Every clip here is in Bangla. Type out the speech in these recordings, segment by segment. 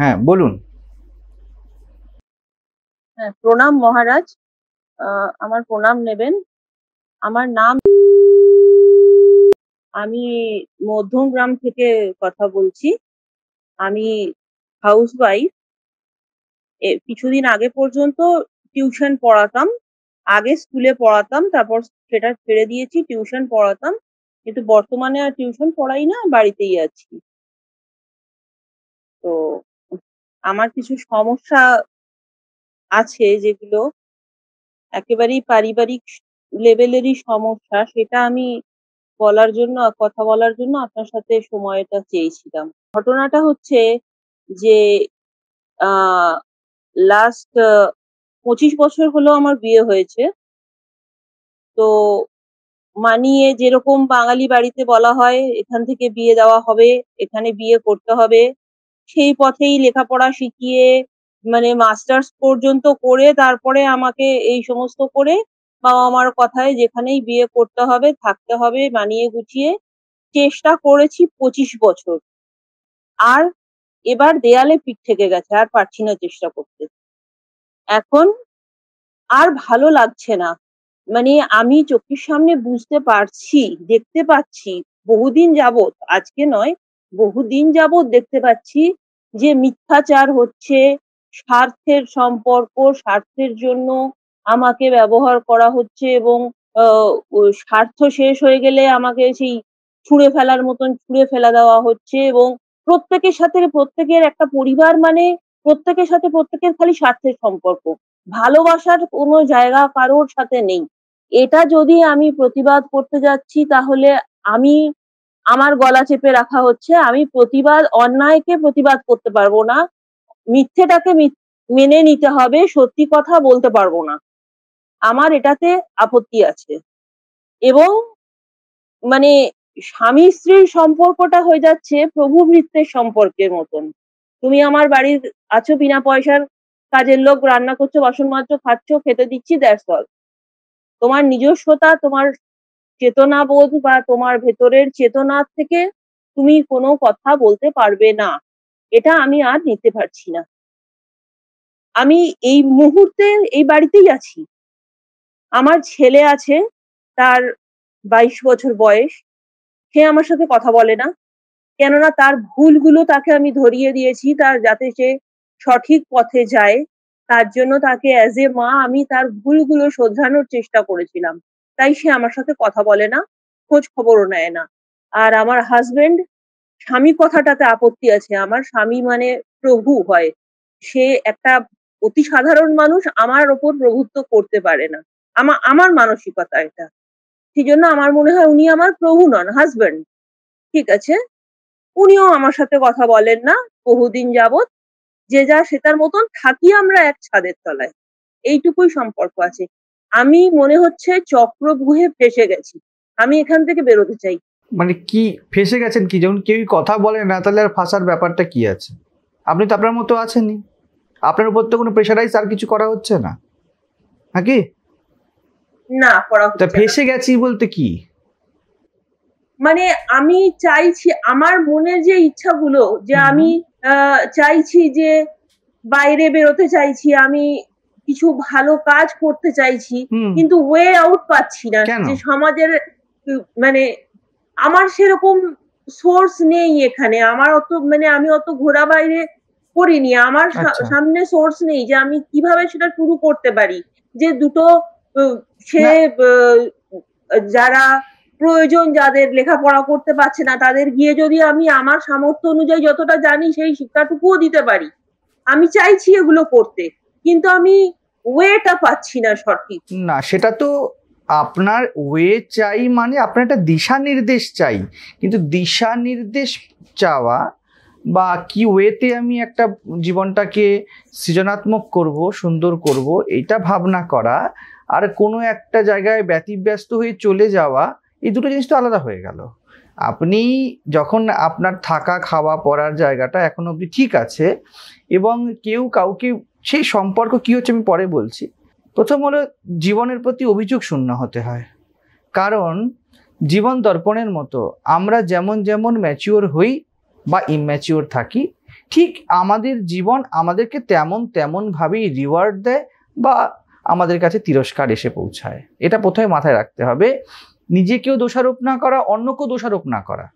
হ্যাঁ বলুন হ্যাঁ প্রণাম মহারাজ আমার প্রণাম নেবেন আমার নাম আমি মধ্যম গ্রাম থেকে কথা বলছি আমি হাউস ওয়াইফ কিছুদিন আগে পর্যন্ত টিউশন পড়াতাম আগে স্কুলে পড়াতাম তারপর সেটা ছেড়ে দিয়েছি টিউশন পড়াতাম কিন্তু বর্তমানে আর টিউশন পড়াই না বাড়িতেই আছি তো আমার কিছু সমস্যা আছে যেগুলো একেবারেই পারিবারিক লেভেলেরই সমস্যা সেটা আমি বলার জন্য কথা বলার জন্য আপনার সাথে সময়টা চেয়েছিলাম ঘটনাটা হচ্ছে যে লাস্ট পঁচিশ বছর হলো আমার বিয়ে হয়েছে তো মানিয়ে যেরকম বাঙালি বাড়িতে বলা হয় এখান থেকে বিয়ে দেওয়া হবে এখানে বিয়ে করতে হবে সেই পথেই লেখাপড়া শিখিয়ে মানে মাস্টার্স পর্যন্ত করে তারপরে আমাকে এই সমস্ত করে বাবা মার কথায় যেখানেই বিয়ে করতে হবে থাকতে হবে মানিয়ে গুছিয়ে চেষ্টা করেছি পঁচিশ বছর আর এবার দেয়ালে পিঠ থেকে গেছে আর পারছি না চেষ্টা করতে এখন আর ভালো লাগছে না মানে আমি চোখের সামনে বুঝতে পারছি দেখতে পাচ্ছি বহুদিন যাবত আজকে নয় বহুদিন যাবৎ দেখতে পাচ্ছি যে মিথ্যাচার হচ্ছে স্বার্থের সম্পর্ক স্বার্থের জন্য আমাকে ব্যবহার করা হচ্ছে এবং স্বার্থ শেষ হয়ে গেলে আমাকে সেই ছুঁড়ে ফেলার মতন ছুঁড়ে ফেলা দেওয়া হচ্ছে এবং প্রত্যেকের সাথে প্রত্যেকের একটা পরিবার মানে প্রত্যেকের সাথে প্রত্যেকের খালি স্বার্থের সম্পর্ক ভালোবাসার কোনো জায়গা কারোর সাথে নেই এটা যদি আমি প্রতিবাদ করতে যাচ্ছি তাহলে আমি আমার গলা চেপে রাখা হচ্ছে আমি প্রতিবাদ অন্যায়কে প্রতিবাদ করতে পারবো না মিথ্যেটাকে মেনে নিতে হবে সত্যি কথা বলতে পারবো না আমার এটাতে আপত্তি আছে এবং মানে স্বামী স্ত্রীর সম্পর্কটা হয়ে যাচ্ছে প্রভু ভৃত্তের সম্পর্কের মতন তুমি আমার বাড়ির আছো বিনা পয়সার কাজের লোক রান্না করছো বাসন মাত্র খাচ্ছ খেতে দিচ্ছি দ্যাটস অল তোমার নিজস্বতা তোমার চেতনাবোধ বা তোমার ভেতরের চেতনা থেকে তুমি কোনো কথা বলতে পারবে না এটা আমি আর নিতে পারছি না আমি এই মুহূর্তে এই বাড়িতেই আছি আমার ছেলে আছে তার বাইশ বছর বয়স সে আমার সাথে কথা বলে না কেননা তার ভুলগুলো তাকে আমি ধরিয়ে দিয়েছি তার যাতে সে সঠিক পথে যায় তার জন্য তাকে অ্যাজ এ মা আমি তার ভুলগুলো শোধরানোর চেষ্টা করেছিলাম তাই সে আমার সাথে কথা বলে না খোঁজ খবরও নেয় না আর আমার হাজবেন্ড স্বামী কথাটাতে আপত্তি আছে আমার স্বামী মানে প্রভু হয় সে একটা অতি সাধারণ মানুষ আমার ওপর প্রভুত্ব করতে পারে না আমার আমার মানসিকতা এটা সেই জন্য আমার মনে হয় উনি আমার প্রভু নন হাজবেন্ড ঠিক আছে উনিও আমার সাথে কথা বলেন না বহুদিন যাবৎ যে যা সে তার মতন থাকি আমরা এক ছাদের তলায় এইটুকুই সম্পর্ক আছে আমি মনে হচ্ছে চক্রবুহে ফেসে গেছি আমি এখান থেকে বেরোতে চাই মানে কি ফেসে গেছেন কি যখন কেউই কথা বলে না তাহলে আর ফাঁসার ব্যাপারটা কি আছে আপনি তো আপনার মতো আছেনি আপনার উপর তো কোনো প্রেশারাইজ আর কিছু করা হচ্ছে না নাকি না করা হচ্ছে ফেসে গেছি বলতে কি মানে আমি চাইছি আমার মনের যে ইচ্ছাগুলো যে আমি চাইছি যে বাইরে বেরোতে চাইছি আমি কিছু ভালো কাজ করতে চাইছি কিন্তু ওয়ে আউট পাচ্ছি না যে সমাজের মানে আমার সেরকম সোর্স নেই এখানে আমার অত মানে আমি অত ঘোরা বাইরে করিনি আমার আচ্ছা। সামনে সোর্স নেই যে আমি কিভাবে সেটা শুরু করতে পারি যে দুটো সে যারা প্রয়োজন যাদের লেখাপড়া করতে পারছে না তাদের গিয়ে যদি আমি আমার সামর্থ্য অনুযায়ী যতটা জানি সেই শিক্ষাটুকুও দিতে পারি আমি চাইছি এগুলো করতে কিন্তু আমি ওয়েটা পাচ্ছি না সঠিক না সেটা তো আপনার ওয়ে চাই মানে আপনার একটা দিশা নির্দেশ চাই কিন্তু দিশা নির্দেশ চাওয়া বা কি ওয়েতে আমি একটা জীবনটাকে সৃজনাত্মক করব সুন্দর করব এটা ভাবনা করা আর কোনো একটা জায়গায় ব্যতিব্যস্ত হয়ে চলে যাওয়া এই দুটো জিনিস তো আলাদা হয়ে গেল আপনি যখন আপনার থাকা খাওয়া পড়ার জায়গাটা এখন অবধি ঠিক আছে এবং কেউ কাউকে সেই সম্পর্ক কি হচ্ছে আমি পরে বলছি প্রথম হলো জীবনের প্রতি অভিযোগ শূন্য হতে হয় কারণ জীবন দর্পণের মতো আমরা যেমন যেমন ম্যাচিওর হই বা ইম্যাচিওর থাকি ঠিক আমাদের জীবন আমাদেরকে তেমন তেমনভাবেই রিওয়ার্ড দেয় বা আমাদের কাছে তিরস্কার এসে পৌঁছায় এটা প্রথমে মাথায় রাখতে হবে নিজেকেও দোষারোপ না করা অন্যকেও দোষারোপ না করা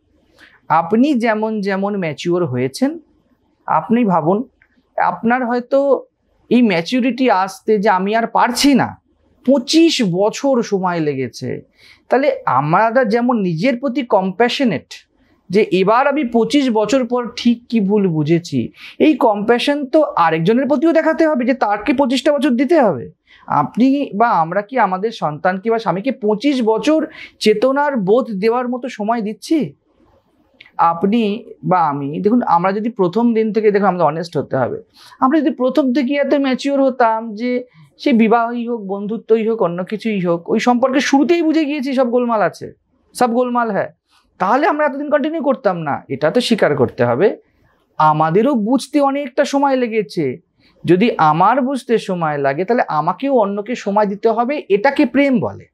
আপনি যেমন যেমন ম্যাচিওর হয়েছেন আপনি ভাবুন আপনার হয়তো এই ম্যাচুরিটি আসতে যে আমি আর পারছি না পঁচিশ বছর সময় লেগেছে তাহলে আমরা যেমন নিজের প্রতি কম্প্যাশনেট যে এবার আমি পঁচিশ বছর পর ঠিক কি ভুল বুঝেছি এই কম্প্যাশন তো আরেকজনের প্রতিও দেখাতে হবে যে তারকে পঁচিশটা বছর দিতে হবে আপনি বা আমরা কি আমাদের সন্তানকে বা স্বামীকে পঁচিশ বছর চেতনার বোধ দেওয়ার মতো সময় দিচ্ছি আপনি বা আমি দেখুন আমরা যদি প্রথম দিন থেকে দেখুন আমাদের অনেস্ট হতে হবে আমরা যদি প্রথম থেকে এত ম্যাচিওর হতাম যে সে বিবাহই হোক বন্ধুত্বই হোক অন্য কিছুই হোক ওই সম্পর্কে শুরুতেই বুঝে গিয়েছি সব গোলমাল আছে সব গোলমাল হ্যাঁ তাহলে আমরা এতদিন কন্টিনিউ করতাম না এটা তো স্বীকার করতে হবে আমাদেরও বুঝতে অনেকটা সময় লেগেছে যদি আমার বুঝতে সময় লাগে তাহলে আমাকেও অন্যকে সময় দিতে হবে এটাকে প্রেম বলে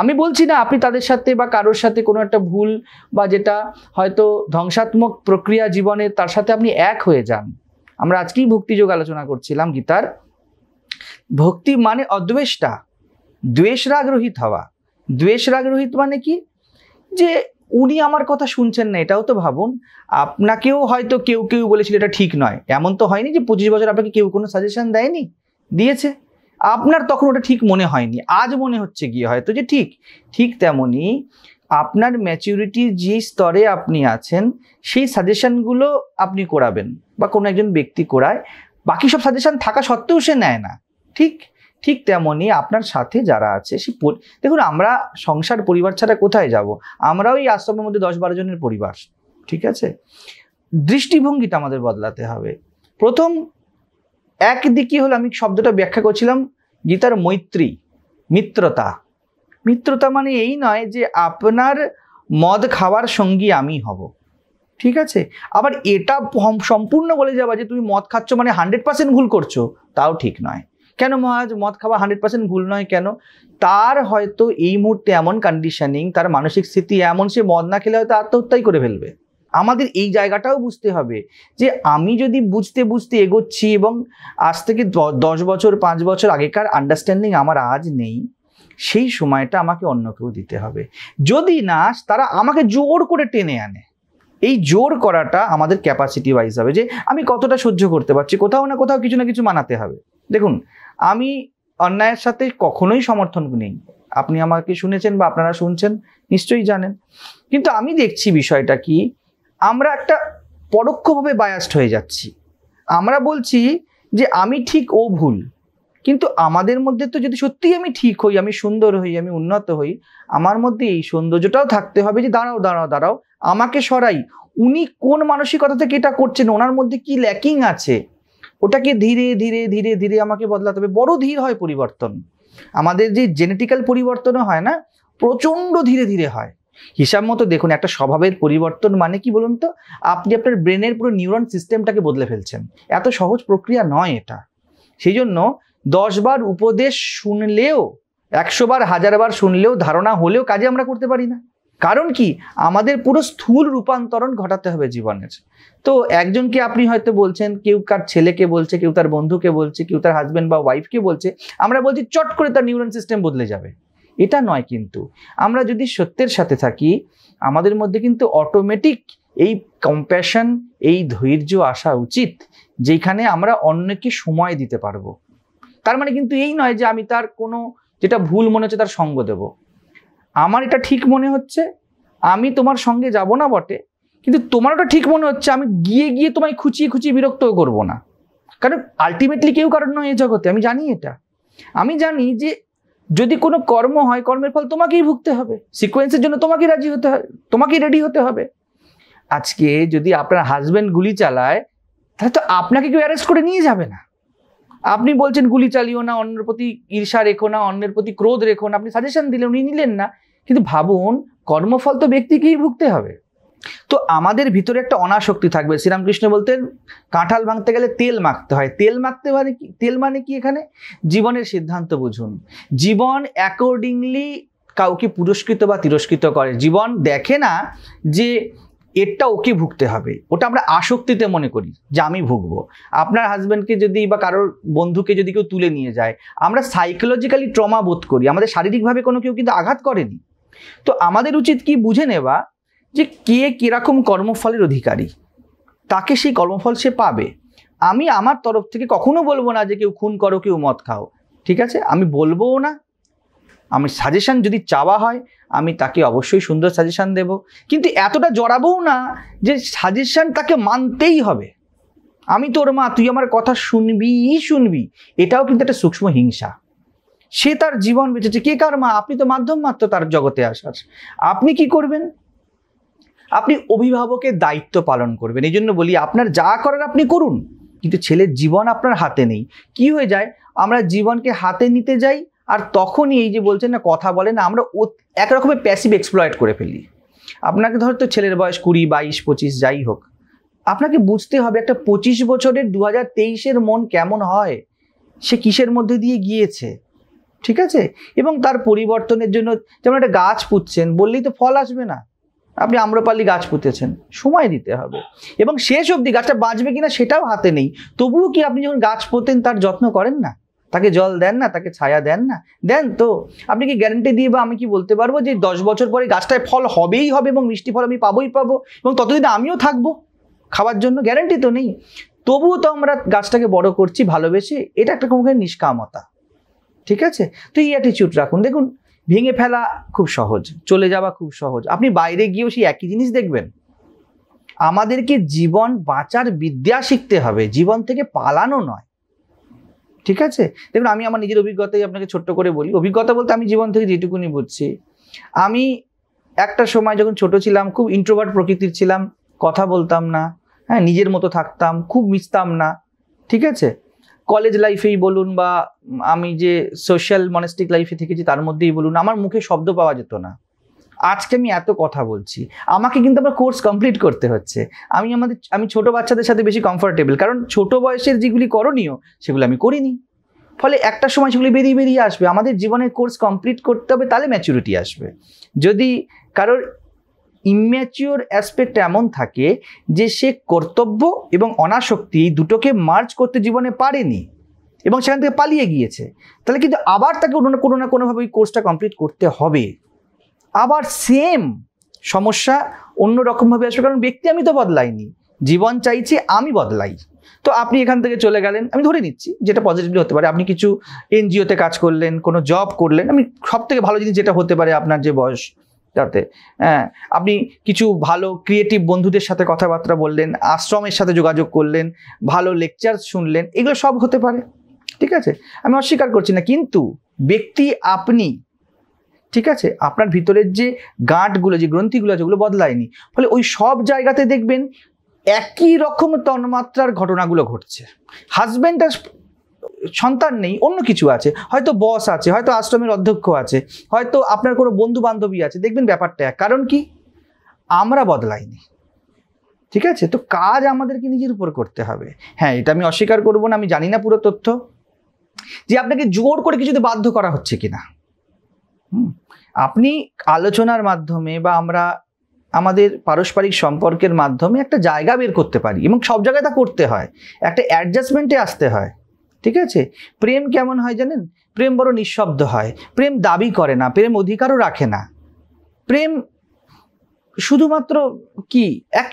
আমি বলছি না আপনি তাদের সাথে বা কারোর সাথে কোনো একটা ভুল বা যেটা হয়তো ধ্বংসাত্মক প্রক্রিয়া জীবনে তার সাথে আপনি এক হয়ে যান আমরা আজকেই ভক্তিযোগ আলোচনা করছিলাম গীতার ভক্তি মানে অদ্বেষ্টা দ্বেষ রাগরোহিত হওয়া দ্বেষ রাগরোহিত মানে কি যে উনি আমার কথা শুনছেন না এটাও তো ভাবুন আপনাকেও হয়তো কেউ কেউ বলেছিল এটা ঠিক নয় এমন তো হয়নি যে পঁচিশ বছর আপনাকে কেউ কোনো সাজেশন দেয়নি দিয়েছে আপনার তখন ওটা ঠিক মনে হয়নি আজ মনে হচ্ছে গিয়ে হয়তো যে ঠিক ঠিক তেমনই আপনার ম্যাচিউরিটির যে স্তরে আপনি আছেন সেই সাজেশনগুলো আপনি করাবেন বা কোনো একজন ব্যক্তি করায় বাকি সব সাজেশান থাকা সত্ত্বেও সে নেয় না ঠিক ঠিক তেমনই আপনার সাথে যারা আছে সে দেখুন আমরা সংসার পরিবার ছাড়া কোথায় যাব আমরাও এই আশ্রমের মধ্যে দশ বারো জনের পরিবার ঠিক আছে দৃষ্টিভঙ্গিটা আমাদের বদলাতে হবে প্রথম একদিকে হলো আমি শব্দটা ব্যাখ্যা করছিলাম গীতার মৈত্রী মিত্রতা মিত্রতা মানে এই নয় যে আপনার মদ খাওয়ার সঙ্গী আমি হব ঠিক আছে আবার এটা সম্পূর্ণ বলে যাবা যে তুমি মদ খাচ্ছ মানে হান্ড্রেড পার্সেন্ট ভুল করছো তাও ঠিক নয় কেন মহারাজ মদ খাওয়া হান্ড্রেড পার্সেন্ট ভুল নয় কেন তার হয়তো এই মুহূর্তে এমন কন্ডিশনিং তার মানসিক স্থিতি এমন সে মদ না খেলে হয়তো আত্মহত্যাই করে ফেলবে আমাদের এই জায়গাটাও বুঝতে হবে যে আমি যদি বুঝতে বুঝতে এগোচ্ছি এবং আজ থেকে দশ বছর পাঁচ বছর আগেকার আন্ডারস্ট্যান্ডিং আমার আজ নেই সেই সময়টা আমাকে অন্য কেউ দিতে হবে যদি না তারা আমাকে জোর করে টেনে আনে এই জোর করাটা আমাদের ক্যাপাসিটি ওয়াইজ হবে যে আমি কতটা সহ্য করতে পারছি কোথাও না কোথাও কিছু না কিছু মানাতে হবে দেখুন আমি অন্যায়ের সাথে কখনোই সমর্থন নেই আপনি আমাকে শুনেছেন বা আপনারা শুনছেন নিশ্চয়ই জানেন কিন্তু আমি দেখছি বিষয়টা কি আমরা একটা পরোক্ষভাবে বায়াস্ট হয়ে যাচ্ছি আমরা বলছি যে আমি ঠিক ও ভুল কিন্তু আমাদের মধ্যে তো যদি সত্যিই আমি ঠিক হই আমি সুন্দর হই আমি উন্নত হই আমার মধ্যে এই সৌন্দর্যটাও থাকতে হবে যে দাঁড়াও দাঁড়াও দাঁড়াও আমাকে সরাই উনি কোন মানসিকতা থেকে এটা করছেন ওনার মধ্যে কি ল্যাকিং আছে ওটাকে ধীরে ধীরে ধীরে ধীরে আমাকে বদলাতে হবে বড় ধীর হয় পরিবর্তন আমাদের যে জেনেটিক্যাল পরিবর্তনও হয় না প্রচণ্ড ধীরে ধীরে হয় হিসাব মতো দেখুন একটা স্বভাবের পরিবর্তন মানে কি বলুন তো আপনি আপনার ব্রেনের পুরো নিউরন সিস্টেমটাকে বদলে ফেলছেন এত সহজ প্রক্রিয়া নয় এটা সেই জন্য দশবার উপদেশ শুনলেও একশো বার হাজার বার শুনলেও ধারণা হলেও কাজে আমরা করতে পারি না কারণ কি আমাদের পুরো স্থূল রূপান্তরণ ঘটাতে হবে জীবনের তো একজনকে আপনি হয়তো বলছেন কেউ কার ছেলেকে বলছে কেউ তার বন্ধুকে বলছে কেউ তার হাজব্যান্ড বা ওয়াইফকে বলছে আমরা বলছি চট করে তার নিউরন সিস্টেম বদলে যাবে এটা নয় কিন্তু আমরা যদি সত্যের সাথে থাকি আমাদের মধ্যে কিন্তু অটোমেটিক এই কম্প্যাশন এই ধৈর্য আসা উচিত যেখানে আমরা অন্যকে সময় দিতে পারবো তার মানে কিন্তু এই নয় যে আমি তার কোনো যেটা ভুল মনে হচ্ছে তার সঙ্গ দেব আমার এটা ঠিক মনে হচ্ছে আমি তোমার সঙ্গে যাব না বটে কিন্তু তোমার ওটা ঠিক মনে হচ্ছে আমি গিয়ে গিয়ে তোমায় খুঁচিয়ে খুঁচিয়ে বিরক্তও করব না কারণ আলটিমেটলি কেউ কারণ নয় এই জগতে আমি জানি এটা আমি জানি যে যদি কোনো কর্ম হয় কর্মের ফল তোমাকেই ভুগতে হবে সিকোয়েন্সের জন্য তোমাকেই রাজি হতে হবে তোমাকেই রেডি হতে হবে আজকে যদি আপনার হাজব্যান্ড গুলি চালায় তাহলে তো আপনাকে কেউ অ্যারেস্ট করে নিয়ে যাবে না আপনি বলছেন গুলি চালিও না অন্যের প্রতি ঈর্ষা রেখো না অন্যের প্রতি ক্রোধ রেখো না আপনি সাজেশন দিলেন উনি নিলেন না কিন্তু ভাবুন কর্মফল তো ব্যক্তিকেই ভুগতে হবে তো আমাদের ভিতরে একটা অনাশক্তি থাকবে শ্রীরামকৃষ্ণ বলতেন কাঁঠাল ভাঙতে গেলে তেল মাখতে হয় তেল মাখতে মানে কি তেল মানে কি এখানে জীবনের সিদ্ধান্ত বুঝুন জীবন অ্যাকর্ডিংলি কাউকে পুরস্কৃত বা তিরস্কৃত করে জীবন দেখে না যে এরটা ওকে ভুগতে হবে ওটা আমরা আসক্তিতে মনে করি যে আমি ভুগবো আপনার হাজব্যান্ডকে যদি বা কারোর বন্ধুকে যদি কেউ তুলে নিয়ে যায় আমরা সাইকোলজিক্যালি ট্রমা বোধ করি আমাদের শারীরিকভাবে কোনো কেউ কিন্তু আঘাত করেনি তো আমাদের উচিত কি বুঝে নেওয়া যে কে কীরকম কর্মফলের অধিকারী তাকে সেই কর্মফল সে পাবে আমি আমার তরফ থেকে কখনো বলবো না যে কেউ খুন করো কেউ মদ খাও ঠিক আছে আমি বলবোও না আমি সাজেশান যদি চাওয়া হয় আমি তাকে অবশ্যই সুন্দর সাজেশান দেব কিন্তু এতটা জড়াবও না যে সাজেশান তাকে মানতেই হবে আমি তোর মা তুই আমার কথা শুনবি শুনবি এটাও কিন্তু একটা সূক্ষ্ম হিংসা সে তার জীবন বেঁচেছে কে কার মা আপনি তো মাধ্যম মাত্র তার জগতে আসার আপনি কি করবেন আপনি অভিভাবকের দায়িত্ব পালন করবেন এই জন্য বলি আপনার যা করার আপনি করুন কিন্তু ছেলের জীবন আপনার হাতে নেই কি হয়ে যায় আমরা জীবনকে হাতে নিতে যাই আর তখনই এই যে বলছেন না কথা বলেন না আমরা একরকমের প্যাসিভ এক্সপ্লয়েড করে ফেলি আপনাকে ধর তো ছেলের বয়স কুড়ি বাইশ পঁচিশ যাই হোক আপনাকে বুঝতে হবে একটা পঁচিশ বছরের দু হাজার তেইশের মন কেমন হয় সে কিসের মধ্যে দিয়ে গিয়েছে ঠিক আছে এবং তার পরিবর্তনের জন্য যেমন একটা গাছ পুঁতছেন বললেই তো ফল আসবে না আপনি আম্রপালি গাছ পুঁতেছেন সময় দিতে হবে এবং শেষ অবধি গাছটা বাঁচবে কিনা সেটাও হাতে নেই তবুও কি আপনি যখন গাছ পোতেন তার যত্ন করেন না তাকে জল দেন না তাকে ছায়া দেন না দেন তো আপনি কি গ্যারেন্টি দিয়ে বা আমি কি বলতে পারবো যে দশ বছর পরে গাছটায় ফল হবেই হবে এবং মিষ্টি ফল আমি পাবোই পাবো এবং ততদিন আমিও থাকবো খাওয়ার জন্য গ্যারেন্টি তো নেই তবুও তো আমরা গাছটাকে বড় করছি ভালোবেসে এটা একটা কোনো নিষ্কামতা ঠিক আছে তো এই অ্যাটিচিউড রাখুন দেখুন ভেঙে ফেলা খুব সহজ চলে যাওয়া খুব সহজ আপনি বাইরে গিয়েও সেই একই জিনিস দেখবেন আমাদেরকে জীবন বাঁচার বিদ্যা শিখতে হবে জীবন থেকে পালানো নয় ঠিক আছে দেখুন আমি আমার নিজের অভিজ্ঞতাই আপনাকে ছোট্ট করে বলি অভিজ্ঞতা বলতে আমি জীবন থেকে যেটুকুনি বুঝছি আমি একটা সময় যখন ছোট ছিলাম খুব ইন্ট্রোভার্ট প্রকৃতির ছিলাম কথা বলতাম না হ্যাঁ নিজের মতো থাকতাম খুব মিশতাম না ঠিক আছে কলেজ লাইফেই বলুন বা আমি যে সোশ্যাল মনেস্টিক লাইফে থেকেছি তার মধ্যেই বলুন আমার মুখে শব্দ পাওয়া যেত না আজকে আমি এত কথা বলছি আমাকে কিন্তু আমার কোর্স কমপ্লিট করতে হচ্ছে আমি আমাদের আমি ছোট বাচ্চাদের সাথে বেশি কমফোর্টেবল কারণ ছোট বয়সের যেগুলি করণীয় সেগুলো আমি করিনি ফলে একটা সময় সেগুলি বেরিয়ে বেরিয়ে আসবে আমাদের জীবনের কোর্স কমপ্লিট করতে হবে তাহলে ম্যাচুরিটি আসবে যদি কারোর ইম্যাচিওর অ্যাসপেক্ট এমন থাকে যে সে কর্তব্য এবং অনাসক্তি দুটোকে মার্চ করতে জীবনে পারেনি এবং সেখান থেকে পালিয়ে গিয়েছে তাহলে কিন্তু আবার তাকে কোনো না কোনো না কোনোভাবে ওই কোর্সটা কমপ্লিট করতে হবে আবার সেম সমস্যা অন্য রকমভাবে আসবে কারণ ব্যক্তি আমি তো বদলাইনি জীবন চাইছে আমি বদলাই তো আপনি এখান থেকে চলে গেলেন আমি ধরে নিচ্ছি যেটা পজিটিভলি হতে পারে আপনি কিছু এনজিওতে কাজ করলেন কোনো জব করলেন আমি সব থেকে ভালো জিনিস যেটা হতে পারে আপনার যে বয়স যাতে হ্যাঁ আপনি কিছু ভালো ক্রিয়েটিভ বন্ধুদের সাথে কথাবার্তা বললেন আশ্রমের সাথে যোগাযোগ করলেন ভালো লেকচার শুনলেন এগুলো সব হতে পারে ঠিক আছে আমি অস্বীকার করছি না কিন্তু ব্যক্তি আপনি ঠিক আছে আপনার ভিতরের যে গাঁটগুলো যে গ্রন্থিগুলো আছে ওগুলো বদলায়নি ফলে ওই সব জায়গাতে দেখবেন একই রকম তন্মাত্রার ঘটনাগুলো ঘটছে হাজব্যান্ড আর সন্তান নেই অন্য কিছু আছে হয়তো বস আছে হয়তো আশ্রমের অধ্যক্ষ আছে হয়তো আপনার কোনো বন্ধু বান্ধবী আছে দেখবেন ব্যাপারটা এক কারণ কি আমরা বদলাইনি ঠিক আছে তো কাজ আমাদেরকে নিজের উপর করতে হবে হ্যাঁ এটা আমি অস্বীকার করব না আমি জানি না পুরো তথ্য যে আপনাকে জোর করে কিছুতে বাধ্য করা হচ্ছে কিনা আপনি আলোচনার মাধ্যমে বা আমরা আমাদের পারস্পরিক সম্পর্কের মাধ্যমে একটা জায়গা বের করতে পারি এবং সব জায়গায় তা করতে হয় একটা অ্যাডজাস্টমেন্টে আসতে হয় ঠিক আছে প্রেম কেমন হয় জানেন প্রেম বড় নিঃশব্দ হয় প্রেম দাবি করে না প্রেম অধিকারও রাখে না প্রেম শুধুমাত্র কি এক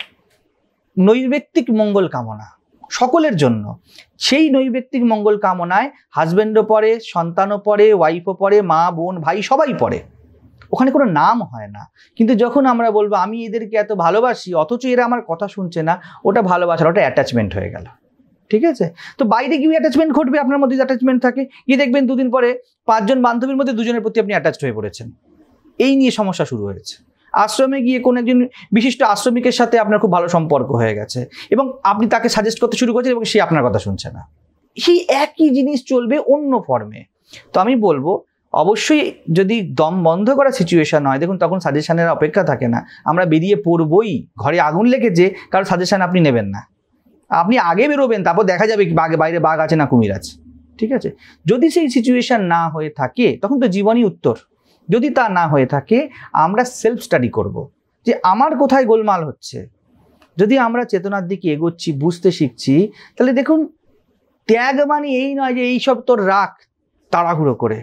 নৈর্ব্যক্তিক মঙ্গল কামনা সকলের জন্য সেই নৈব্যক্তিক মঙ্গল কামনায় হাজব্যান্ডও পড়ে সন্তানও পড়ে ওয়াইফও পড়ে মা বোন ভাই সবাই পড়ে ওখানে কোনো নাম হয় না কিন্তু যখন আমরা বলবো আমি এদেরকে এত ভালোবাসি অথচ এরা আমার কথা শুনছে না ওটা ভালোবাসার ওটা অ্যাটাচমেন্ট হয়ে গেল ঠিক আছে তো বাইরে গিয়ে অ্যাটাচমেন্ট ঘটবে আপনার মধ্যে অ্যাটাচমেন্ট থাকে গিয়ে দেখবেন দুদিন পরে পাঁচজন বান্ধবীর মধ্যে দুজনের প্রতি আপনি অ্যাটাচড হয়ে পড়েছেন এই নিয়ে সমস্যা শুরু হয়েছে আশ্রমে গিয়ে কোনো একজন বিশিষ্ট আশ্রমিকের সাথে আপনার খুব ভালো সম্পর্ক হয়ে গেছে এবং আপনি তাকে সাজেস্ট করতে শুরু করেছেন এবং সে আপনার কথা শুনছে না সেই একই জিনিস চলবে অন্য ফর্মে তো আমি বলবো অবশ্যই যদি দম বন্ধ করা সিচুয়েশান হয় দেখুন তখন সাজেশানের অপেক্ষা থাকে না আমরা বেরিয়ে পড়বই ঘরে আগুন লেগেছে কারো সাজেশান আপনি নেবেন না আপনি আগে বেরোবেন তারপর দেখা যাবে কি বাঘে বাইরে বাঘ আছে না কুমির আছে ঠিক আছে যদি সেই সিচুয়েশান না হয়ে থাকে তখন তো জীবনই উত্তর যদি তা না হয়ে থাকে আমরা সেলফ স্টাডি করব। যে আমার কোথায় গোলমাল হচ্ছে যদি আমরা চেতনার দিকে এগোচ্ছি বুঝতে শিখছি তাহলে দেখুন ত্যাগ মানে এই নয় যে এইসব তোর রাখ তাড়াহুড়ো করে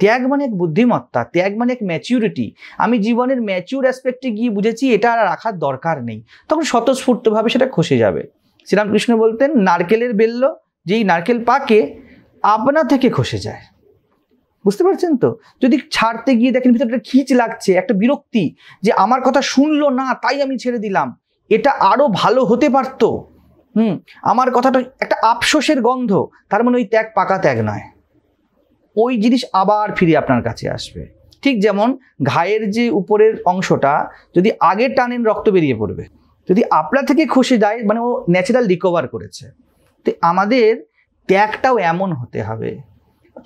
ত্যাগ মানে এক বুদ্ধিমত্তা ত্যাগ মানে এক ম্যাচিউরিটি আমি জীবনের ম্যাচিউর অ্যাসপেক্টে গিয়ে বুঝেছি এটা আর রাখার দরকার নেই তখন স্বতঃস্ফূর্তভাবে সেটা খসে যাবে শ্রীরামকৃষ্ণ বলতেন নারকেলের বেল্ল যেই নারকেল পাকে আপনা থেকে খসে যায় বুঝতে পারছেন তো যদি ছাড়তে গিয়ে দেখেন ভিতরে একটা খিচ লাগছে একটা বিরক্তি যে আমার কথা শুনলো না তাই আমি ছেড়ে দিলাম এটা আরও ভালো হতে পারত হুম আমার কথাটা একটা আফসোসের গন্ধ তার মানে ওই ত্যাগ পাকা ত্যাগ নয় ওই জিনিস আবার ফিরে আপনার কাছে আসবে ঠিক যেমন ঘায়ের যে উপরের অংশটা যদি আগে টানেন রক্ত বেরিয়ে পড়বে যদি আপনার থেকে খুশি দেয় মানে ও ন্যাচারাল রিকভার করেছে তো আমাদের ত্যাগটাও এমন হতে হবে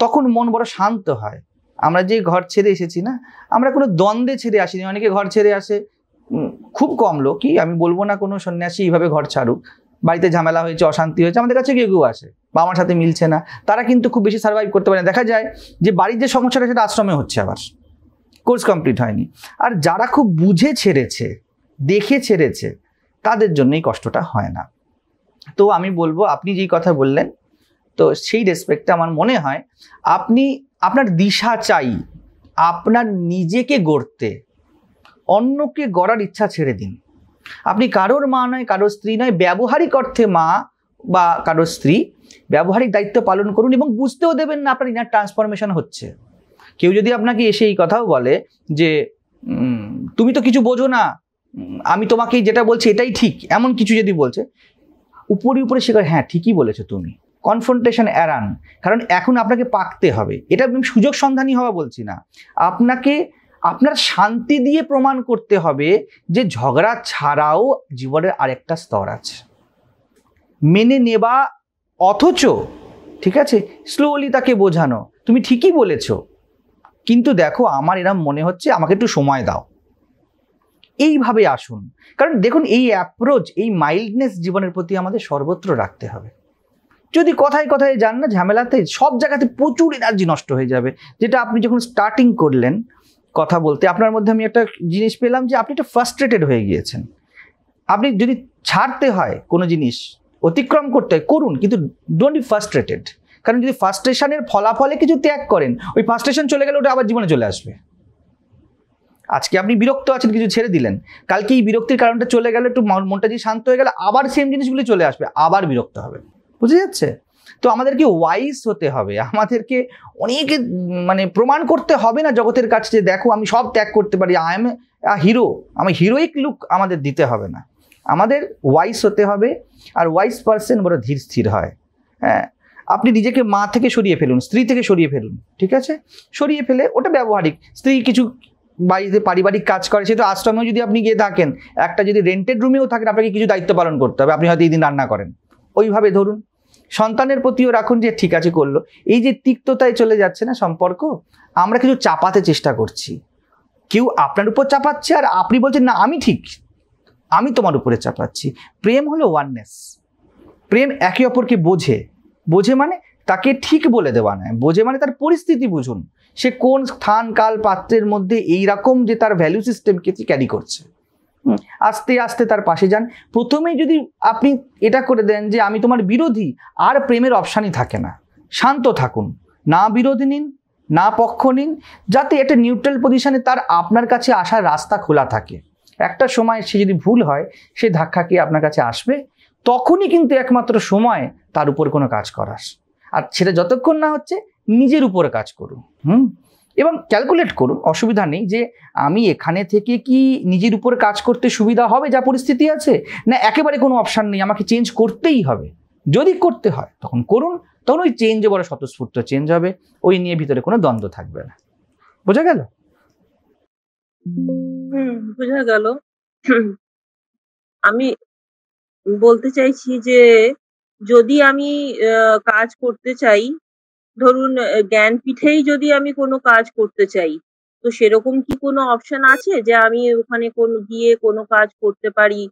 তখন মন বড় শান্ত হয় আমরা যে ঘর ছেড়ে এসেছি না আমরা কোনো দ্বন্দ্বে ছেড়ে আসিনি অনেকে ঘর ছেড়ে আসে খুব কম লোকই আমি বলবো না কোনো সন্ন্যাসী এইভাবে ঘর ছাড়ুক বাড়িতে ঝামেলা হয়েছে অশান্তি হয়েছে আমাদের কাছে কেউ কেউ আসে বা আমার সাথে মিলছে না তারা কিন্তু খুব বেশি সার্ভাইভ করতে পারে না দেখা যায় যে বাড়ির যে সমস্যাটা সেটা আশ্রমে হচ্ছে আবার কোর্স কমপ্লিট হয়নি আর যারা খুব বুঝে ছেড়েছে দেখে ছেড়েছে তাদের জন্যই কষ্টটা হয় না তো আমি বলবো আপনি যেই কথা বললেন তো সেই রেসপেক্টে আমার মনে হয় আপনি আপনার দিশা চাই আপনার নিজেকে গড়তে অন্যকে গড়ার ইচ্ছা ছেড়ে দিন আপনি কারোর মা নয় কারোর স্ত্রী নয় ব্যবহারিক অর্থে মা বা কারোর স্ত্রী ব্যবহারিক দায়িত্ব পালন করুন এবং বুঝতেও দেবেন না আপনার ইনার ট্রান্সফরমেশন হচ্ছে কেউ যদি আপনাকে এসে এই কথাও বলে যে তুমি তো কিছু বোঝো না আমি তোমাকে যেটা বলছি এটাই ঠিক এমন কিছু যদি বলছে উপরে উপরে সে হ্যাঁ ঠিকই বলেছো তুমি কনফ্রন্টেশন এড়ান কারণ এখন আপনাকে পাকতে হবে এটা সুযোগ সন্ধানী হওয়া বলছি না আপনাকে আপনার শান্তি দিয়ে প্রমাণ করতে হবে যে ঝগড়া ছাড়াও জীবনের আরেকটা স্তর আছে মেনে নেবা অথচ ঠিক আছে স্লোলি তাকে বোঝানো তুমি ঠিকই বলেছ কিন্তু দেখো আমার এরম মনে হচ্ছে আমাকে একটু সময় দাও এইভাবে আসুন কারণ দেখুন এই অ্যাপ্রোচ এই মাইল্ডনেস জীবনের প্রতি আমাদের সর্বত্র রাখতে হবে যদি কথায় কথায় যান না ঝামেলাতে সব জায়গাতে প্রচুর এনার্জি নষ্ট হয়ে যাবে যেটা আপনি যখন স্টার্টিং করলেন কথা বলতে আপনার মধ্যে আমি একটা জিনিস পেলাম যে আপনি একটা ফ্রাস্ট্রেটেড হয়ে গিয়েছেন আপনি যদি ছাড়তে হয় কোনো জিনিস অতিক্রম করতে হয় করুন কিন্তু ডোন্ট বি ফার্স্ট্রেটেড কারণ যদি ফার্স্ট্রেশনের ফলাফলে কিছু ত্যাগ করেন ওই ফার্স্ট্রেশন চলে গেলে ওটা আবার জীবনে চলে আসবে আজকে আপনি বিরক্ত আছেন কিছু ছেড়ে দিলেন কালকে এই বিরক্তির কারণটা চলে গেলে একটু মনটা যদি শান্ত হয়ে গেলে আবার সেম জিনিসগুলি চলে আসবে আবার বিরক্ত হবে বুঝে যাচ্ছে তো আমাদেরকে ওয়াইস হতে হবে আমাদেরকে অনেক মানে প্রমাণ করতে হবে না জগতের কাছে যে দেখো আমি সব ত্যাগ করতে পারি আই এম আ হিরো আমি হিরোইক লুক আমাদের দিতে হবে না আমাদের ওয়াইস হতে হবে আর ওয়াইস পার্সন বড় ধীর স্থির হয় হ্যাঁ আপনি নিজেকে মা থেকে সরিয়ে ফেলুন স্ত্রী থেকে সরিয়ে ফেলুন ঠিক আছে সরিয়ে ফেলে ওটা ব্যবহারিক স্ত্রী কিছু বাড়িতে পারিবারিক কাজ করে সে তো আশ্রমেও যদি আপনি গিয়ে থাকেন একটা যদি রেন্টেড রুমেও থাকেন আপনাকে কিছু দায়িত্ব পালন করতে হবে আপনি হয়তো এই দিন রান্না করেন ওইভাবে ধরুন সন্তানের প্রতিও রাখুন যে ঠিক আছে করলো এই যে তিক্ততায় চলে যাচ্ছে না সম্পর্ক আমরা কিছু চাপাতে চেষ্টা করছি কেউ আপনার উপর চাপাচ্ছে আর আপনি বলছেন না আমি ঠিক আমি তোমার উপরে চাপাচ্ছি প্রেম হলো ওয়াননেস প্রেম একে অপরকে বোঝে বোঝে মানে তাকে ঠিক বলে দেওয়া নেয় বোঝে মানে তার পরিস্থিতি বুঝুন সে কোন স্থান কাল পাত্রের মধ্যে এইরকম যে তার ভ্যালু সিস্টেমকে ক্যারি করছে আস্তে আস্তে তার পাশে যান প্রথমেই যদি আপনি এটা করে দেন যে আমি তোমার বিরোধী আর প্রেমের অপশানই থাকে না শান্ত থাকুন না বিরোধী নিন না পক্ষ নিন যাতে একটা নিউট্রাল পজিশনে তার আপনার কাছে আসার রাস্তা খোলা থাকে একটা সময় সে যদি ভুল হয় সে ধাক্কা কি আপনার কাছে আসবে তখনই কিন্তু একমাত্র সময় তার উপর কোনো কাজ করার আর সেটা যতক্ষণ না হচ্ছে নিজের উপরে কাজ করুন হুম এবং ক্যালকুলেট করুন অসুবিধা নেই যে আমি এখানে থেকে কি নিজের উপরে কাজ করতে সুবিধা হবে যা পরিস্থিতি আছে না একেবারে কোনো অপশান নেই আমাকে চেঞ্জ করতেই হবে যদি করতে হয় তখন করুন তখন ওই চেঞ্জ বড় স্বতঃস্ফূর্ত চেঞ্জ হবে ওই নিয়ে ভিতরে কোনো দ্বন্দ্ব থাকবে না বোঝা গেল বোঝা গেল আমি বলতে চাইছি যে যদি আমি কাজ করতে চাই ধরুন জ্ঞানপীঠেই যদি আমি কোনো কাজ করতে চাই তো সেরকম কি কোনো অপশন আছে যে আমি ওখানে কোন গিয়ে কোনো কাজ করতে পারি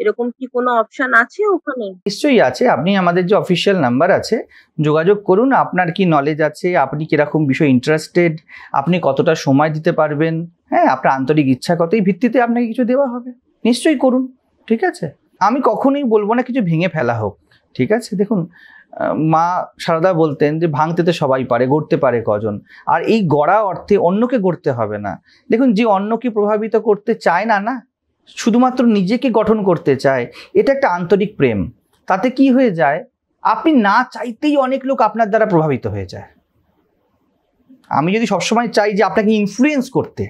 এরকম কি কোনো অপশন আছে ওখানে নিশ্চয়ই আছে আপনি আমাদের যে অফিসিয়াল নাম্বার আছে যোগাযোগ করুন আপনার কি নলেজ আছে আপনি কিরকম বিষয় ইন্টারেস্টেড আপনি কতটা সময় দিতে পারবেন হ্যাঁ আপনার আন্তরিক ইচ্ছা কতই ভিত্তিতে আপনাকে কিছু দেওয়া হবে নিশ্চয়ই করুন ঠিক আছে আমি কখনোই বলবো না কিছু ভেঙে ফেলা হোক ঠিক আছে দেখুন মা সারদা বলতেন যে ভাঙতে তো সবাই পারে গড়তে পারে কজন আর এই গড়া অর্থে অন্যকে গড়তে হবে না দেখুন যে অন্যকে প্রভাবিত করতে চায় না না শুধুমাত্র নিজেকে গঠন করতে চায় এটা একটা আন্তরিক প্রেম তাতে কি হয়ে যায় আপনি না চাইতেই অনেক লোক আপনার দ্বারা প্রভাবিত হয়ে যায় আমি যদি সবসময় চাই যে আপনাকে ইনফ্লুয়েন্স করতে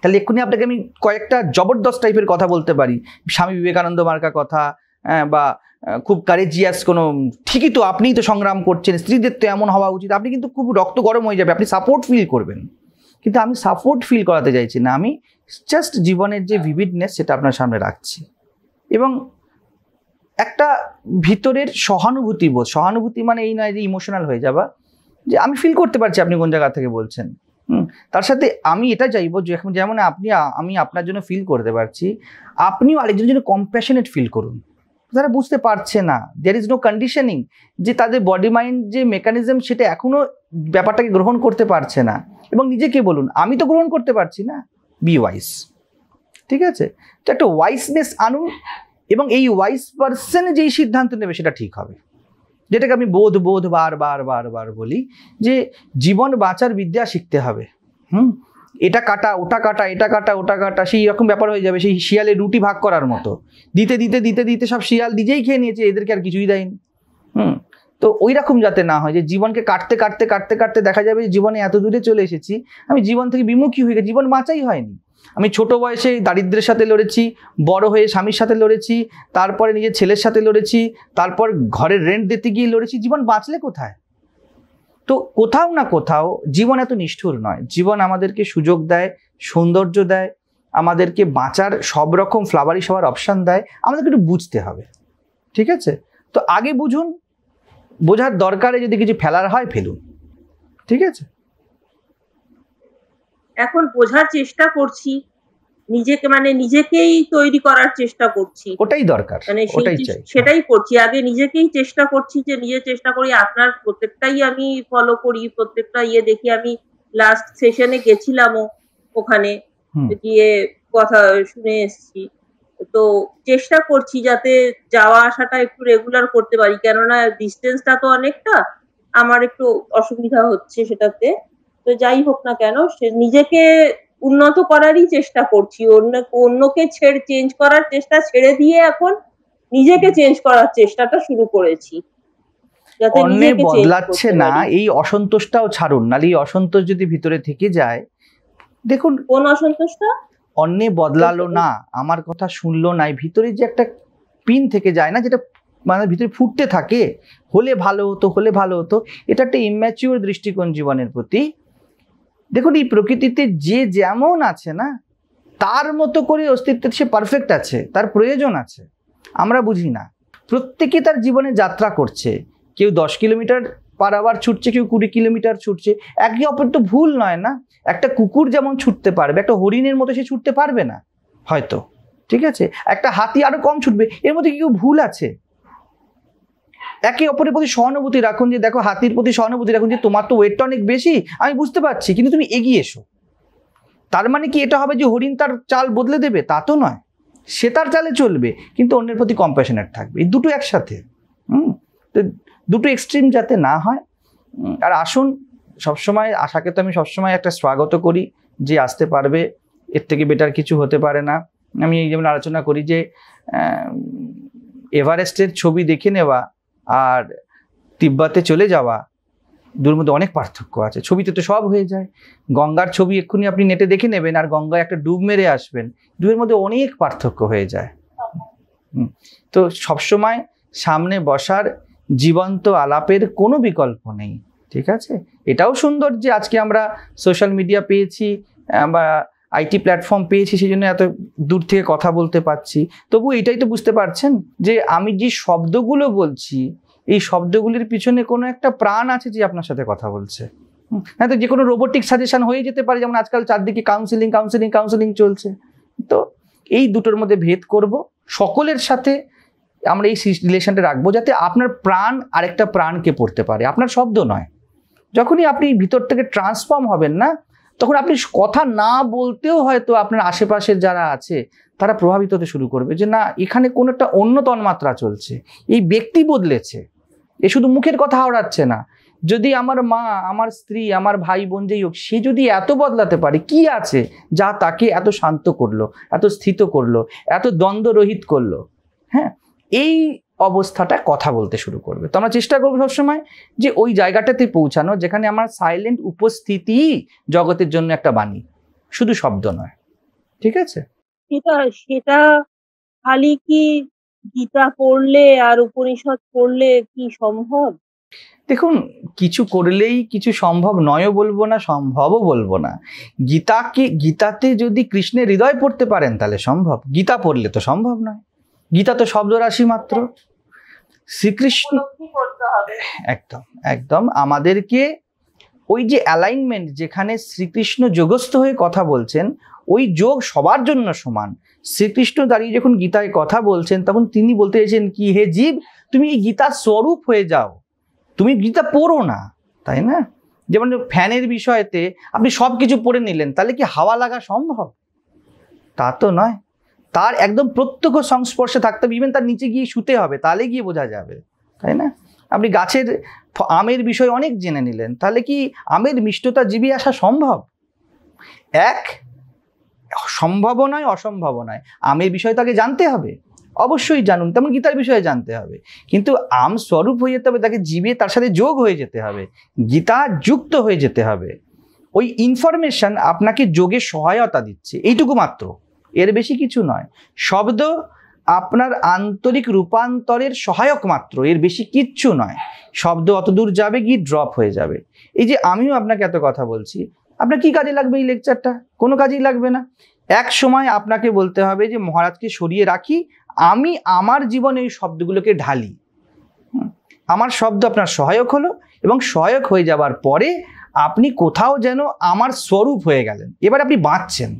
তাহলে এক্ষুনি আপনাকে আমি কয়েকটা জবরদস্ত টাইপের কথা বলতে পারি স্বামী বিবেকানন্দ মার্কা কথা হ্যাঁ, বা খুব কারেজিয়াস কোনো ঠিকই তো আপনিই তো সংগ্রাম করছেন স্ত্রীদের তো এমন হওয়া উচিত আপনি কিন্তু খুব রক্ত গরম হয়ে যাবে আপনি সাপোর্ট ফিল করবেন কিন্তু আমি সাপোর্ট ফিল করাতে চাইছি না আমি জাস্ট জীবনের যে ভিভিডনেস সেটা আপনার সামনে রাখছি এবং একটা ভিতরের সহানুভূতি বোধ সহানুভূতি মানে এই নয় যে ইমোশনাল হয়ে যাওয়া যে আমি ফিল করতে পারছি আপনি কোন জায়গা থেকে বলছেন তার সাথে আমি এটা চাইবো যে যেমন আপনি আমি আপনার জন্য ফিল করতে পারছি আপনিও আরেকজনের জন্য কম্প্যাশনেট ফিল করুন যারা বুঝতে পারছে না দেয়ার ইজ নো কন্ডিশনিং যে তাদের বডি মাইন্ড যে মেকানিজম সেটা এখনও ব্যাপারটাকে গ্রহণ করতে পারছে না এবং নিজেকে বলুন আমি তো গ্রহণ করতে পারছি না বি ওয়াইস ঠিক আছে তো একটা ওয়াইসনেস আনুন এবং এই ওয়াইস পারসন যেই সিদ্ধান্ত নেবে সেটা ঠিক হবে যেটাকে আমি বোধ বোধ বার বার বার বার বলি যে জীবন বাঁচার বিদ্যা শিখতে হবে হুম এটা কাটা ওটা কাটা এটা কাটা ওটা কাটা সেই রকম ব্যাপার হয়ে যাবে সেই শিয়ালে রুটি ভাগ করার মতো দিতে দিতে দিতে দিতে সব শিয়াল দিজেই খেয়ে নিয়েছে এদেরকে আর কিছুই দেয়নি হুম তো ওই রকম যাতে না হয় যে জীবনকে কাটতে কাটতে কাটতে কাটতে দেখা যাবে যে জীবনে এত দূরে চলে এসেছি আমি জীবন থেকে বিমুখী হয়ে গেছি জীবন বাঁচাই হয়নি আমি ছোট বয়সে দারিদ্রের সাথে লড়েছি বড় হয়ে স্বামীর সাথে লড়েছি তারপরে নিজের ছেলের সাথে লড়েছি তারপর ঘরের রেন্ট দিতে গিয়ে লড়েছি জীবন বাঁচলে কোথায় তো কোথাও না কোথাও জীবন এত নিষ্ঠুর নয় জীবন আমাদেরকে সুযোগ দেয় সৌন্দর্য দেয় আমাদেরকে বাঁচার সব রকম ফ্লাবারি সবার অপশান দেয় আমাদেরকে একটু বুঝতে হবে ঠিক আছে তো আগে বুঝুন বোঝার দরকারে যদি কিছু ফেলার হয় ফেলুন ঠিক আছে এখন বোঝার চেষ্টা করছি নিজেকে মানে নিজেকেই তৈরি করার চেষ্টা করছি ওটাই দরকার মানে হ্যাঁ। সেটাই করছি আগে নিজেকেই চেষ্টা করছি যে নিজে চেষ্টা করি আপনার প্রত্যেকটাই আমি ফলো করি প্রত্যেকটা ইয়ে দেখি আমি লাস্ট সেশনে গেছিলামও ওখানে গিয়ে কথা শুনে এসছি তো চেষ্টা করছি যাতে যাওয়া আসাটা একটু রেগুলার করতে পারি কেননা ডিস্টেন্সটা তো অনেকটা আমার একটু অসুবিধা হচ্ছে সেটাতে তো যাই হোক না কেন সে নিজেকে উন্নত করারই চেষ্টা করছি অন্য অন্যকে ছেড়ে চেঞ্জ করার চেষ্টা ছেড়ে দিয়ে এখন নিজেকে চেঞ্জ করার চেষ্টাটা শুরু করেছি অন্যে বদলাচ্ছে না এই অসন্তোষটাও ছাড়ুন নালে এই অসন্তোষ যদি ভিতরে থেকে যায় দেখুন কোন অসন্তোষটা অন্যে বদলালো না আমার কথা শুনলো না ভিতরে যে একটা পিন থেকে যায় না যেটা মানে ভিতরে ফুটতে থাকে হলে ভালো হতো হলে ভালো হতো এটা একটা ইম্যাচিওর দৃষ্টিকোণ জীবনের প্রতি দেখুন এই প্রকৃতিতে যে যেমন আছে না তার মতো করে অস্তিত্ব সে পারফেক্ট আছে তার প্রয়োজন আছে আমরা বুঝি না প্রত্যেকে তার জীবনে যাত্রা করছে কেউ দশ কিলোমিটার পার আবার ছুটছে কেউ কুড়ি কিলোমিটার ছুটছে একে অপর তো ভুল নয় না একটা কুকুর যেমন ছুটতে পারবে একটা হরিণের মতো সে ছুটতে পারবে না হয়তো ঠিক আছে একটা হাতি আরও কম ছুটবে এর মধ্যে কি কেউ ভুল আছে একে অপরের প্রতি সহানুভূতি রাখুন যে দেখো হাতির প্রতি সহানুভূতি রাখুন যে তোমার তো ওয়েটটা অনেক বেশি আমি বুঝতে পারছি কিন্তু তুমি এগিয়ে এসো তার মানে কি এটা হবে যে হরিণ তার চাল বদলে দেবে তা তো নয় সে তার চালে চলবে কিন্তু অন্যের প্রতি কম্প্যাশনেট থাকবে এই দুটো একসাথে হুম তো দুটো এক্সট্রিম যাতে না হয় আর আসুন সবসময় আশাকে তো আমি সবসময় একটা স্বাগত করি যে আসতে পারবে এর থেকে বেটার কিছু হতে পারে না আমি এই যেমন আলোচনা করি যে এভারেস্টের ছবি দেখে নেওয়া আর তিব্বতে চলে যাওয়া দুর মধ্যে অনেক পার্থক্য আছে ছবিতে তো সব হয়ে যায় গঙ্গার ছবি এক্ষুনি আপনি নেটে দেখে নেবেন আর গঙ্গায় একটা ডুব মেরে আসবেন দুয়ের মধ্যে অনেক পার্থক্য হয়ে যায় তো সবসময় সামনে বসার জীবন্ত আলাপের কোনো বিকল্প নেই ঠিক আছে এটাও সুন্দর যে আজকে আমরা সোশ্যাল মিডিয়া পেয়েছি বা আইটি প্ল্যাটফর্ম পেয়েছি সেই জন্য এত দূর থেকে কথা বলতে পারছি তবু এটাই তো বুঝতে পারছেন যে আমি যে শব্দগুলো বলছি এই শব্দগুলির পিছনে কোনো একটা প্রাণ আছে যে আপনার সাথে কথা বলছে হ্যাঁ তো যে কোনো রোবোটিক সাজেশন হয়ে যেতে পারে যেমন আজকাল চারদিকে কাউন্সিলিং কাউন্সিলিং কাউন্সিলিং চলছে তো এই দুটোর মধ্যে ভেদ করব সকলের সাথে আমরা এই রিলেশনটা রাখবো যাতে আপনার প্রাণ আরেকটা প্রাণকে পড়তে পারে আপনার শব্দ নয় যখনই আপনি ভিতর থেকে ট্রান্সফর্ম হবেন না তখন আপনি কথা না বলতেও হয়তো আপনার আশেপাশের যারা আছে তারা প্রভাবিত হতে শুরু করবে যে না এখানে কোনো একটা অন্য তন্মাত্রা চলছে এই ব্যক্তি বদলেছে এ শুধু মুখের কথা হাওড়াচ্ছে না যদি আমার মা আমার স্ত্রী আমার ভাই বোন যেই হোক সে যদি এত বদলাতে পারে কি আছে যা তাকে এত শান্ত করলো এত স্থিত করলো এত দ্বন্দ্বরহিত করলো হ্যাঁ এই অবস্থাটা কথা বলতে শুরু করবে তো আমরা চেষ্টা করবো সবসময় যে ওই জায়গাটাতে পৌঁছানো যেখানে আমার সাইলেন্ট উপস্থিতি জগতের জন্য একটা বাণী শুধু শব্দ নয় ঠিক আছে সেটা সেটা খালি কি গীতা পড়লে আর উপনিষদ পড়লে কি সম্ভব দেখুন কিছু করলেই কিছু সম্ভব নয়ও বলবো না সম্ভবও বলবো না গীতাকে গীতাতে যদি কৃষ্ণের হৃদয় পড়তে পারেন তাহলে সম্ভব গীতা পড়লে তো সম্ভব নয় গীতা তো শব্দরাশি মাত্র শ্রীকৃষ্ণ একদম একদম আমাদেরকে ওই যে অ্যালাইনমেন্ট যেখানে শ্রীকৃষ্ণ যোগস্থ হয়ে কথা বলছেন ওই যোগ সবার জন্য সমান শ্রীকৃষ্ণ দাঁড়িয়ে যখন গীতায় কথা বলছেন তখন তিনি বলতে চাইছেন কি হে জীব তুমি এই গীতার স্বরূপ হয়ে যাও তুমি গীতা পড়ো না তাই না যেমন ফ্যানের বিষয়তে আপনি সব কিছু পড়ে নিলেন তাহলে কি হাওয়া লাগা সম্ভব তা তো নয় তার একদম প্রত্যক্ষ সংস্পর্শে থাকতে হবে ইভেন তার নিচে গিয়ে শুতে হবে তাহলে গিয়ে বোঝা যাবে তাই না আপনি গাছের আমের বিষয় অনেক জেনে নিলেন তাহলে কি আমের মিষ্টতা জীবী আসা সম্ভব এক সম্ভব নয় অসম্ভব নয় আমের বিষয় তাকে জানতে হবে অবশ্যই জানুন তেমন গীতার বিষয়ে জানতে হবে কিন্তু আম স্বরূপ হয়ে যেতে হবে তাকে জীবে তার সাথে যোগ হয়ে যেতে হবে গীতা যুক্ত হয়ে যেতে হবে ওই ইনফরমেশন আপনাকে যোগে সহায়তা দিচ্ছে এইটুকু মাত্র এর বেশি কিছু নয় শব্দ আপনার আন্তরিক রূপান্তরের সহায়ক মাত্র এর বেশি কিচ্ছু নয় শব্দ অত দূর যাবে কি ড্রপ হয়ে যাবে এই যে আমিও আপনাকে এত কথা বলছি আপনার কি কাজে লাগবে এই লেকচারটা কোনো কাজেই লাগবে না এক সময় আপনাকে বলতে হবে যে মহারাজকে সরিয়ে রাখি আমি আমার জীবনে এই শব্দগুলোকে ঢালি আমার শব্দ আপনার সহায়ক হলো এবং সহায়ক হয়ে যাওয়ার পরে আপনি কোথাও যেন আমার স্বরূপ হয়ে গেলেন এবার আপনি বাঁচছেন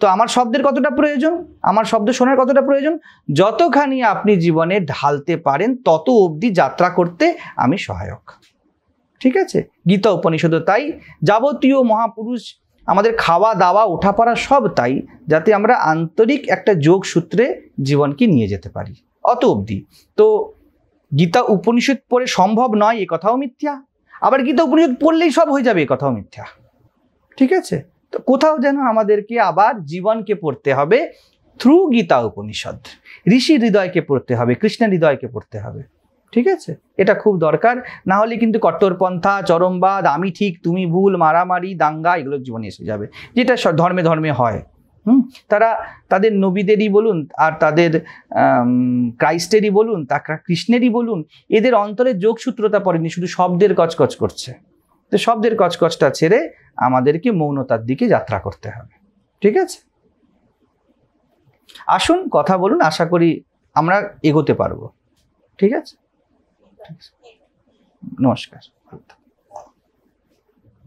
তো আমার শব্দের কতটা প্রয়োজন আমার শব্দ শোনার কতটা প্রয়োজন যতখানি আপনি জীবনে ঢালতে পারেন তত অবধি যাত্রা করতে আমি সহায়ক ঠিক আছে গীতা উপনিষদও তাই যাবতীয় মহাপুরুষ আমাদের খাওয়া দাওয়া ওঠাপড়া সব তাই যাতে আমরা আন্তরিক একটা যোগ সূত্রে জীবনকে নিয়ে যেতে পারি অত অবধি তো গীতা উপনিষদ পড়ে সম্ভব নয় এ কথাও মিথ্যা আবার গীতা উপনিষদ পড়লেই সব হয়ে যাবে এ কথাও মিথ্যা ঠিক আছে তো কোথাও যেন আমাদেরকে আবার জীবনকে পড়তে হবে থ্রু গীতা উপনিষদ ঋষি হৃদয়কে পড়তে হবে কৃষ্ণের হৃদয়কে পড়তে হবে ঠিক আছে এটা খুব দরকার না হলে কিন্তু কট্টরপন্থা চরমবাদ আমি ঠিক তুমি ভুল মারামারি দাঙ্গা এগুলো জীবনে এসে যাবে যেটা ধর্মে ধর্মে হয় হুম তারা তাদের নবীদেরই বলুন আর তাদের ক্রাইস্টেরই বলুন তা কৃষ্ণেরই বলুন এদের অন্তরে যোগসূত্রতা পড়েনি শুধু শব্দের কচকচ করছে তো শব্দের কচকচটা ছেড়ে আমাদেরকে মৌনতার দিকে যাত্রা করতে হবে ঠিক আছে আসুন কথা বলুন আশা করি আমরা এগোতে পারবো ঠিক আছে নমস্কার